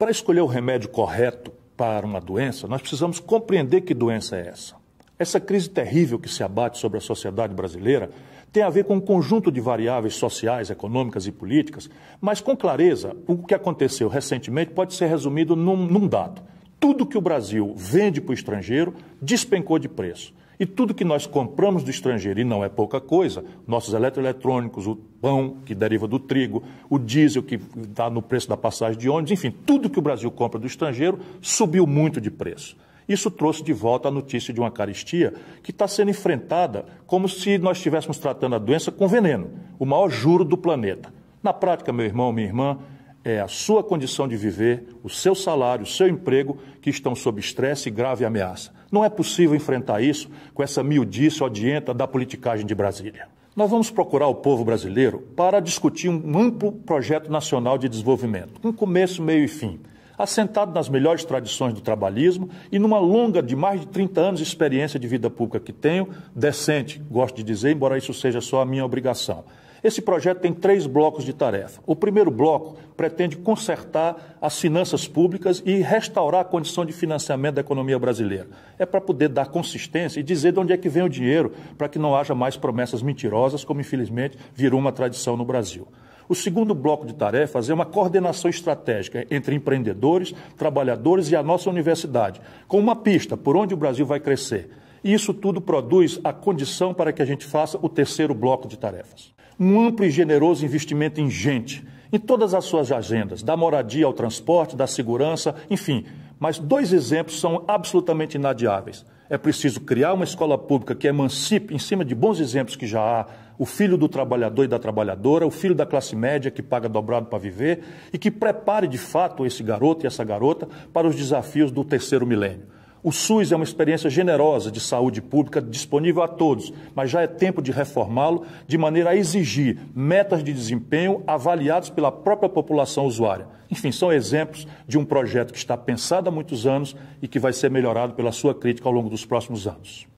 Para escolher o remédio correto para uma doença, nós precisamos compreender que doença é essa. Essa crise terrível que se abate sobre a sociedade brasileira tem a ver com um conjunto de variáveis sociais, econômicas e políticas, mas com clareza, o que aconteceu recentemente pode ser resumido num, num dado. Tudo que o Brasil vende para o estrangeiro despencou de preço. E tudo que nós compramos do estrangeiro, e não é pouca coisa, nossos eletroeletrônicos, o pão que deriva do trigo, o diesel que está no preço da passagem de ônibus, enfim, tudo que o Brasil compra do estrangeiro subiu muito de preço. Isso trouxe de volta a notícia de uma caristia que está sendo enfrentada como se nós estivéssemos tratando a doença com veneno, o maior juro do planeta. Na prática, meu irmão, minha irmã, é a sua condição de viver, o seu salário, o seu emprego, que estão sob estresse e grave ameaça. Não é possível enfrentar isso com essa miudice odienta da politicagem de Brasília. Nós vamos procurar o povo brasileiro para discutir um amplo projeto nacional de desenvolvimento, com começo, meio e fim, assentado nas melhores tradições do trabalhismo e numa longa de mais de 30 anos de experiência de vida pública que tenho, decente, gosto de dizer, embora isso seja só a minha obrigação. Esse projeto tem três blocos de tarefa. O primeiro bloco pretende consertar as finanças públicas e restaurar a condição de financiamento da economia brasileira. É para poder dar consistência e dizer de onde é que vem o dinheiro, para que não haja mais promessas mentirosas, como infelizmente virou uma tradição no Brasil. O segundo bloco de tarefas é uma coordenação estratégica entre empreendedores, trabalhadores e a nossa universidade, com uma pista por onde o Brasil vai crescer. E isso tudo produz a condição para que a gente faça o terceiro bloco de tarefas. Um amplo e generoso investimento em gente, em todas as suas agendas, da moradia ao transporte, da segurança, enfim. Mas dois exemplos são absolutamente inadiáveis. É preciso criar uma escola pública que emancipe, em cima de bons exemplos que já há, o filho do trabalhador e da trabalhadora, o filho da classe média que paga dobrado para viver e que prepare de fato esse garoto e essa garota para os desafios do terceiro milênio. O SUS é uma experiência generosa de saúde pública disponível a todos, mas já é tempo de reformá-lo de maneira a exigir metas de desempenho avaliadas pela própria população usuária. Enfim, são exemplos de um projeto que está pensado há muitos anos e que vai ser melhorado pela sua crítica ao longo dos próximos anos.